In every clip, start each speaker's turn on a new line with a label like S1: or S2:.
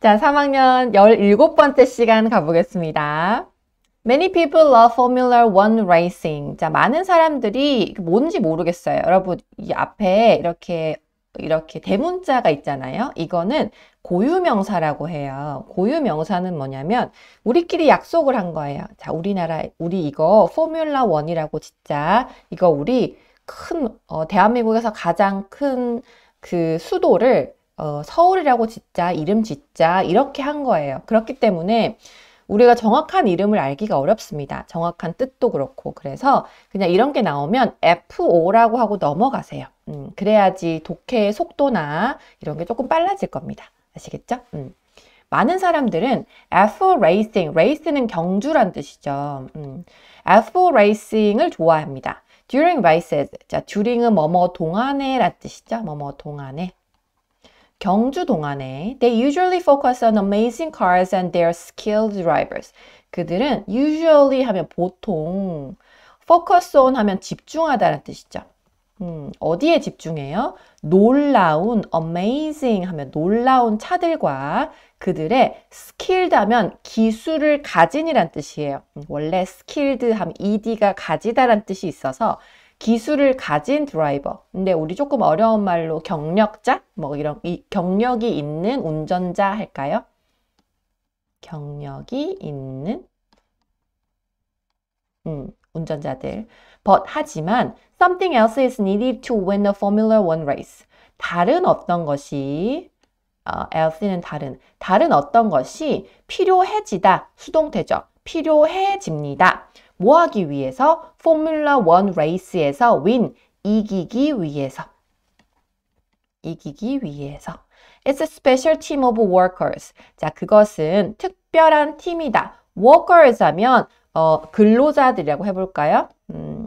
S1: 자, 3학년 17번째 시간 가보겠습니다. Many people love Formula One racing. 자, 많은 사람들이 뭔지 모르겠어요. 여러분, 이 앞에 이렇게 이렇게 대문자가 있잖아요. 이거는 고유명사라고 해요. 고유명사는 뭐냐면 우리끼리 약속을 한 거예요. 자, 우리나라 우리 이거 포뮬라 원이라고 진짜 이거 우리 큰 어, 대한민국에서 가장 큰 그 수도를 어, 서울이라고 짓자, 이름 짓자 이렇게 한 거예요. 그렇기 때문에 우리가 정확한 이름을 알기가 어렵습니다. 정확한 뜻도 그렇고 그래서 그냥 이런 게 나오면 FO라고 하고 넘어가세요. 음, 그래야지 독해의 속도나 이런 게 조금 빨라질 겁니다. 아시겠죠? 음. 많은 사람들은 F4 레이싱, 레이스은 경주란 뜻이죠. 음, F4 레이싱을 좋아합니다. During races, 자, during은 뭐뭐 동안에 란 뜻이죠. 뭐뭐 동안에. 경주 동안에 They usually focus on amazing cars and their skilled drivers. 그들은 usually 하면 보통, focus on 하면 집중하다는 뜻이죠. 음, 어디에 집중해요? 놀라운, amazing 하면 놀라운 차들과 그들의 skilled 하면 기술을 가진이란 뜻이에요. 원래 skilled 하면 ed가 가지다란 뜻이 있어서 기술을 가진 드라이버. 근데 우리 조금 어려운 말로 경력자? 뭐 이런 이 경력이 있는 운전자 할까요? 경력이 있는 음, 운전자들. But 하지만 something else is needed to win a Formula One race. 다른 어떤 것이 어, else는 다른 다른 어떤 것이 필요해지다 수동태죠. 필요해집니다. 뭐하기 위해서 포뮬라 1 레이스에서 win 이기기 위해서 이기기 위해서 It's a special team of workers. 자, 그것은 특별한 팀이다. workers 하면 어, 근로자들이라고 해볼까요? 음.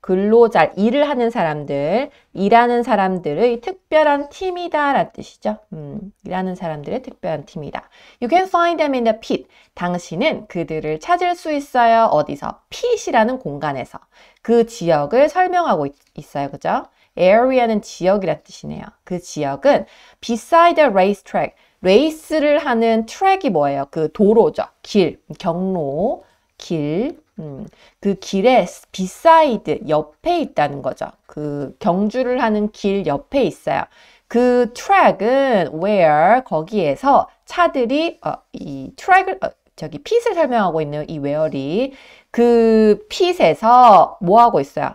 S1: 근로자, 일을 하는 사람들, 일하는 사람들의 특별한 팀이다 라는 뜻이죠. 음, 일하는 사람들의 특별한 팀이다. You can find them in the pit. 당신은 그들을 찾을 수 있어요. 어디서? pit이라는 공간에서. 그 지역을 설명하고 있, 있어요. 그죠? area는 지역이란 뜻이네요. 그 지역은 beside the racetrack. 레이스를 하는 트랙이 뭐예요? 그 도로죠. 길, 경로, 길. 음, 그길에 비사이드 옆에 있다는 거죠. 그 경주를 하는 길 옆에 있어요. 그 트랙은 where 거기에서 차들이 어, 이 트랙을 어, 저기 핏을 설명하고 있는 이 웨어리 그 핏에서 뭐 하고 있어요?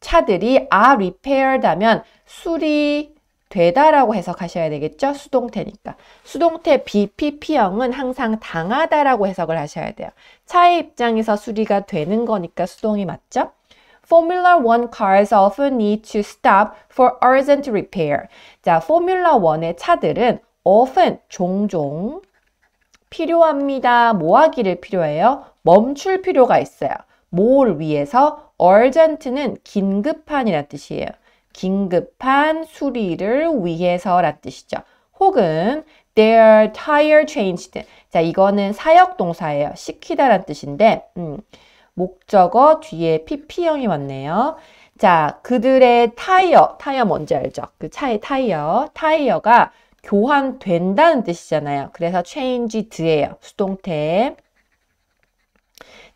S1: 차들이 are r e 면 수리 되다라고 해석하셔야 되겠죠? 수동태니까. 수동태 BPP형은 항상 당하다라고 해석을 하셔야 돼요. 차의 입장에서 수리가 되는 거니까 수동이 맞죠? Formula One cars often need to stop for urgent repair. 자, 포뮬라 1의 차들은 often 종종 필요합니다. 뭐 하기를 필요해요? 멈출 필요가 있어요. 뭘 위해서 urgent는 긴급한이란 뜻이에요. 긴급한 수리를 위해서란 뜻이죠. 혹은 their tire changed. 자, 이거는 사역 동사예요. 시키다란 뜻인데 음, 목적어 뒤에 pp형이 왔네요. 자, 그들의 타이어, 타이어 뭔지 알죠? 그 차의 타이어, 타이어가 교환된다는 뜻이잖아요. 그래서 changed예요. 수동태.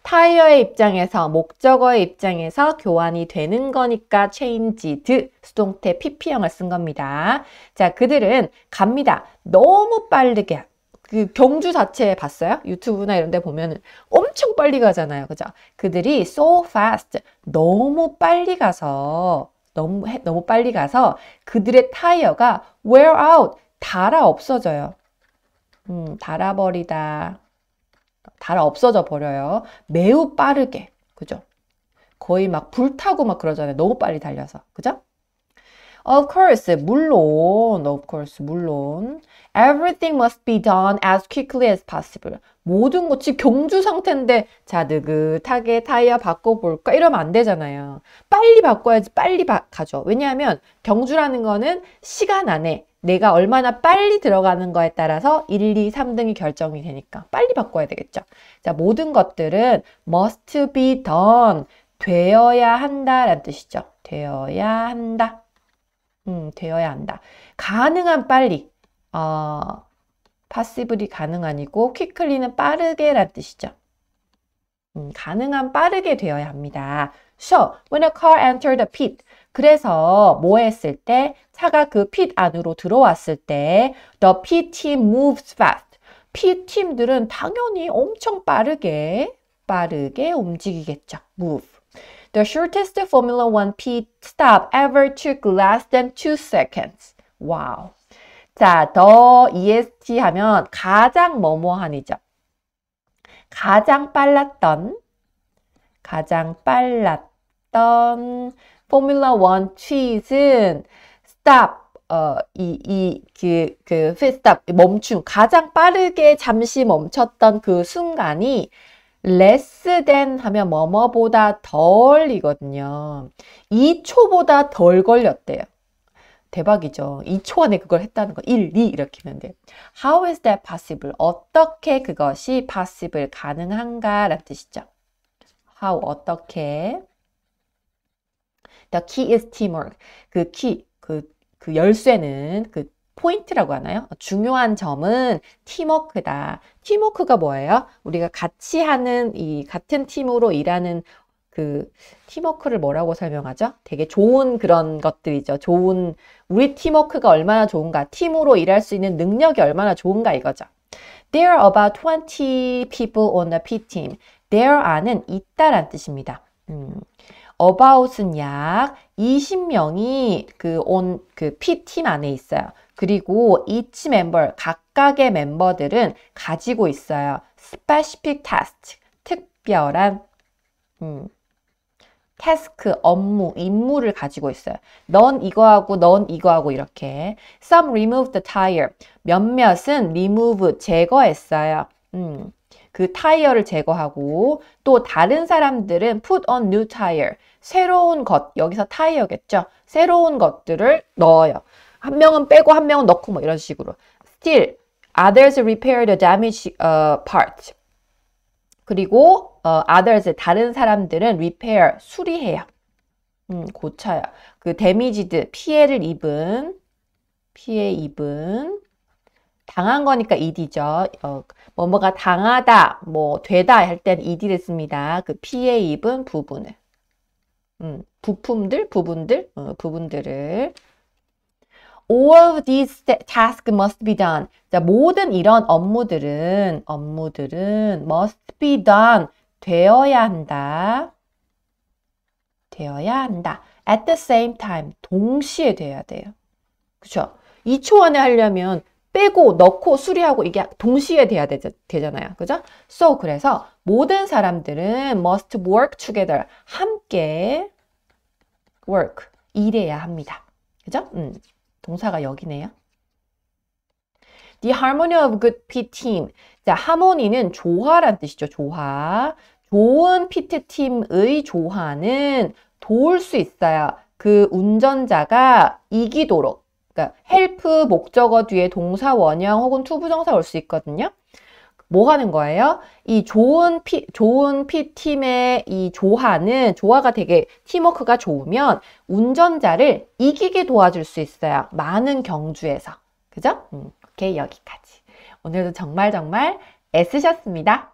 S1: 타이어의 입장에서 목적어의 입장에서 교환이 되는 거니까 changed 수동태 pp형을 쓴 겁니다. 자 그들은 갑니다. 너무 빠르게 그 경주 자체 봤어요? 유튜브나 이런 데 보면 엄청 빨리 가잖아요. 그죠? 그들이 so fast 너무 빨리 가서 너무 너무 빨리 가서 그들의 타이어가 wear out 닳아 없어져요. 음, 닳아버리다. 달아 없어져 버려요. 매우 빠르게. 그죠? 거의 막 불타고 막 그러잖아요. 너무 빨리 달려서. 그죠? Of course, 물론, of course, 물론. Everything must be done as quickly as possible. 모든 것이 경주 상태인데, 자, 느긋하게 타이어 바꿔볼까? 이러면 안 되잖아요. 빨리 바꿔야지, 빨리 바, 가죠. 왜냐하면 경주라는 거는 시간 안에 내가 얼마나 빨리 들어가는 거에 따라서 1, 2, 3등이 결정이 되니까 빨리 바꿔야 되겠죠. 자, 모든 것들은 must be done, 되어야 한다라는 뜻이죠. 되어야 한다. 음, 되어야 한다. 가능한 빨리. 어, 파시블이 가능 아니고 퀵클리는 빠르게라는 뜻이죠. 음, 가능한 빠르게 되어야 합니다. So, when a car entered the pit, 그래서 뭐 했을 때 차가 그 pit 안으로 들어왔을 때 the pit team moves fast. pit 팀들은 당연히 엄청 빠르게 빠르게 움직이겠죠. move. The shortest Formula One pit stop ever took less than two seconds. 와우. 자, 더 EST 하면 가장 뭐 뭐한이죠. 가장 빨랐던, 가장 빨랐던 포뮬라 1 취즈는 stop 어, 이, 이, 그, 그, 필스탑, 멈춤. 가장 빠르게 잠시 멈췄던 그 순간이 less than 하면 뭐뭐보다 덜이거든요. 2초보다 덜 걸렸대요. 대박이죠. 2초 안에 그걸 했다는 거. 1, 2 이렇게 했는데. How is that possible? 어떻게 그것이 possible, 가능한가? 라는 뜻이죠. How, 어떻게. The key is teamwork. 그 key, 그, 그 열쇠는 그 포인트라고 하나요? 중요한 점은 팀워크다. 팀워크가 뭐예요? 우리가 같이 하는 이 같은 팀으로 일하는 그 팀워크를 뭐라고 설명하죠? 되게 좋은 그런 것들이죠. 좋은 우리 팀워크가 얼마나 좋은가, 팀으로 일할 수 있는 능력이 얼마나 좋은가 이거죠. There are about 20 people on the P team. There are는 있다란 뜻입니다. 음, about은 약 20명이 그 온그 P팀 안에 있어요. 그리고 each member, 각각의 멤버들은 가지고 있어요. specific task, 특별한 음, 태스크, 업무, 임무를 가지고 있어요. 넌 이거하고 넌 이거하고 이렇게 Some removed the tire. 몇몇은 remove, 제거했어요. 음. 그 타이어를 제거하고 또 다른 사람들은 put on new tire, 새로운 것, 여기서 타이어겠죠. 새로운 것들을 넣어요. 한 명은 빼고 한 명은 넣고 뭐 이런 식으로. Still, others repair the d a m a g e uh, part. 그리고 어, others, 다른 사람들은 repair, 수리해요. 음, 고쳐요. 그 데미지드, 피해를 입은, 피해 입은 당한 거니까 ed죠. 어, 뭐뭐가 당하다, 뭐 되다 할땐 ed를 씁니다. 그 피해 입은 부분을. 음, 부품들, 부분들, 어, 부분들을. All of these tasks must be done. 자, 모든 이런 업무들은, 업무들은 must be done. 되어야 한다. 되어야 한다. At the same time. 동시에 돼야 돼요. 그쵸? 2초 안에 하려면 빼고 넣고 수리하고 이게 동시에 돼야 되 되잖아요. 그죠? So 그래서 모든 사람들은 must work together 함께 work 일해야 합니다. 그죠? 음, 동사가 여기네요. The harmony of good P team. 자, 하모니는 조화란 뜻이죠. 조화. 좋은 피트 팀의 조화는 도울 수 있어요. 그 운전자가 이기도록 그러니까 h e 목적어 뒤에 동사 원형 혹은 투 부정사 올 수 있거든요. 뭐 하는 거예요? 이 좋은 피, 좋은 피 팀의 이 조화는 조화가 되게 팀워크가 좋으면 운전자를 이기게 도와줄 수 있어요. 많은 경주에서. 그죠? 음, 오케이, 여기까지. 오늘도 정말 정말 애쓰셨습니다.